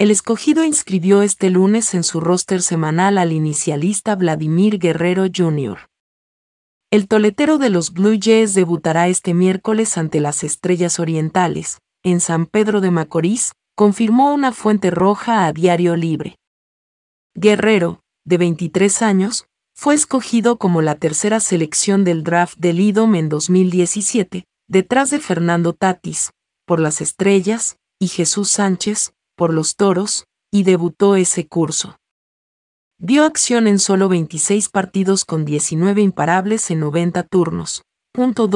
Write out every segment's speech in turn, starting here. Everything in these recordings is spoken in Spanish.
El escogido inscribió este lunes en su roster semanal al inicialista Vladimir Guerrero Jr. El toletero de los Blue Jays debutará este miércoles ante las Estrellas Orientales, en San Pedro de Macorís, confirmó una fuente roja a Diario Libre. Guerrero, de 23 años, fue escogido como la tercera selección del draft del IDOM en 2017, detrás de Fernando Tatis, por las Estrellas, y Jesús Sánchez, por los Toros, y debutó ese curso. Dio acción en solo 26 partidos con 19 imparables en 90 turnos, punto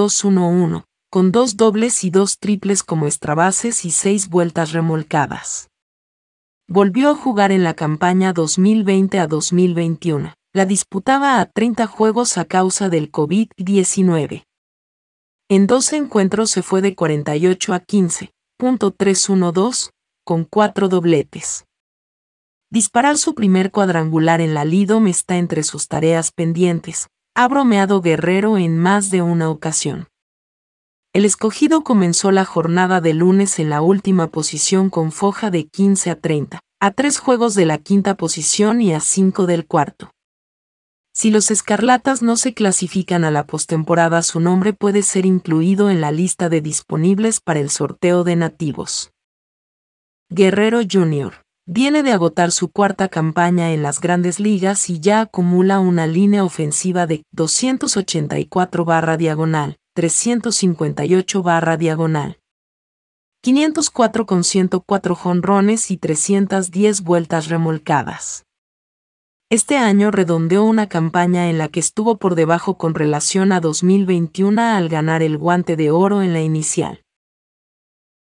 con dos dobles y dos triples como extrabases y seis vueltas remolcadas. Volvió a jugar en la campaña 2020 a 2021. La disputaba a 30 juegos a causa del COVID-19. En 12 encuentros se fue de 48 a 15, con cuatro dobletes. Disparar su primer cuadrangular en la Lidom está entre sus tareas pendientes, ha bromeado Guerrero en más de una ocasión. El escogido comenzó la jornada de lunes en la última posición con foja de 15 a 30, a tres juegos de la quinta posición y a cinco del cuarto. Si los Escarlatas no se clasifican a la postemporada, su nombre puede ser incluido en la lista de disponibles para el sorteo de nativos. Guerrero Jr. Viene de agotar su cuarta campaña en las grandes ligas y ya acumula una línea ofensiva de 284 barra diagonal, 358 barra diagonal. 504 con 104 jonrones y 310 vueltas remolcadas. Este año redondeó una campaña en la que estuvo por debajo con relación a 2021 al ganar el guante de oro en la inicial.